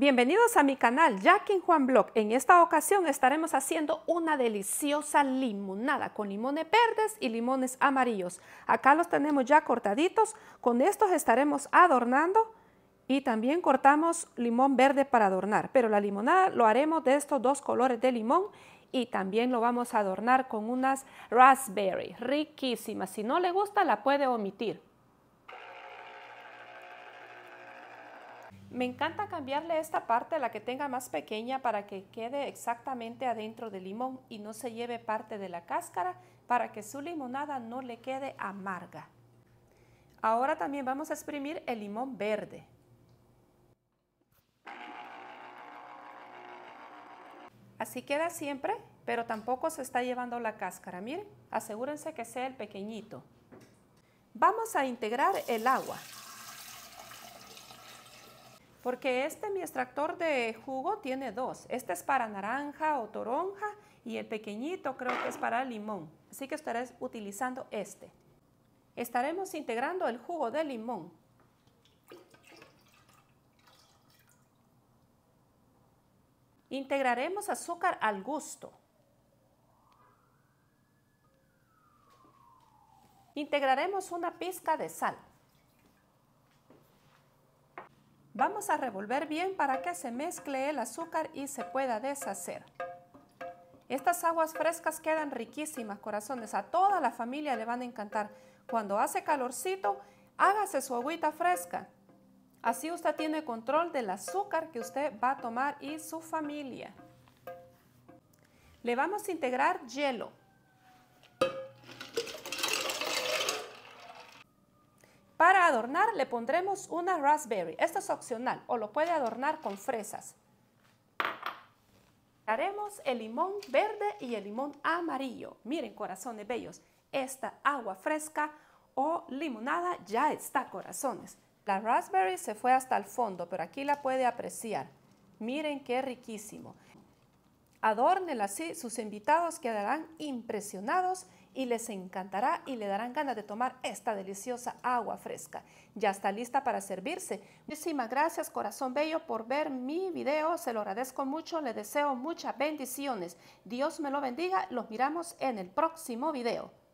Bienvenidos a mi canal Jackin Juan Blog. En esta ocasión estaremos haciendo una deliciosa limonada con limones verdes y limones amarillos. Acá los tenemos ya cortaditos. Con estos estaremos adornando y también cortamos limón verde para adornar. Pero la limonada lo haremos de estos dos colores de limón y también lo vamos a adornar con unas raspberry riquísimas. Si no le gusta la puede omitir. Me encanta cambiarle esta parte la que tenga más pequeña para que quede exactamente adentro del limón y no se lleve parte de la cáscara para que su limonada no le quede amarga. Ahora también vamos a exprimir el limón verde. Así queda siempre, pero tampoco se está llevando la cáscara. Miren, asegúrense que sea el pequeñito. Vamos a integrar el agua. Porque este, mi extractor de jugo, tiene dos. Este es para naranja o toronja y el pequeñito creo que es para limón. Así que estaré utilizando este. Estaremos integrando el jugo de limón. Integraremos azúcar al gusto. Integraremos una pizca de sal. Vamos a revolver bien para que se mezcle el azúcar y se pueda deshacer. Estas aguas frescas quedan riquísimas, corazones. A toda la familia le van a encantar. Cuando hace calorcito, hágase su agüita fresca. Así usted tiene control del azúcar que usted va a tomar y su familia. Le vamos a integrar hielo. adornar le pondremos una raspberry. Esto es opcional o lo puede adornar con fresas. Haremos el limón verde y el limón amarillo. Miren, corazones bellos, esta agua fresca o limonada ya está, corazones. La raspberry se fue hasta el fondo, pero aquí la puede apreciar. Miren qué riquísimo. Adórnela así, sus invitados quedarán impresionados y les encantará y le darán ganas de tomar esta deliciosa agua fresca. Ya está lista para servirse. Muchísimas gracias, corazón bello, por ver mi video. Se lo agradezco mucho. Le deseo muchas bendiciones. Dios me lo bendiga. Los miramos en el próximo video.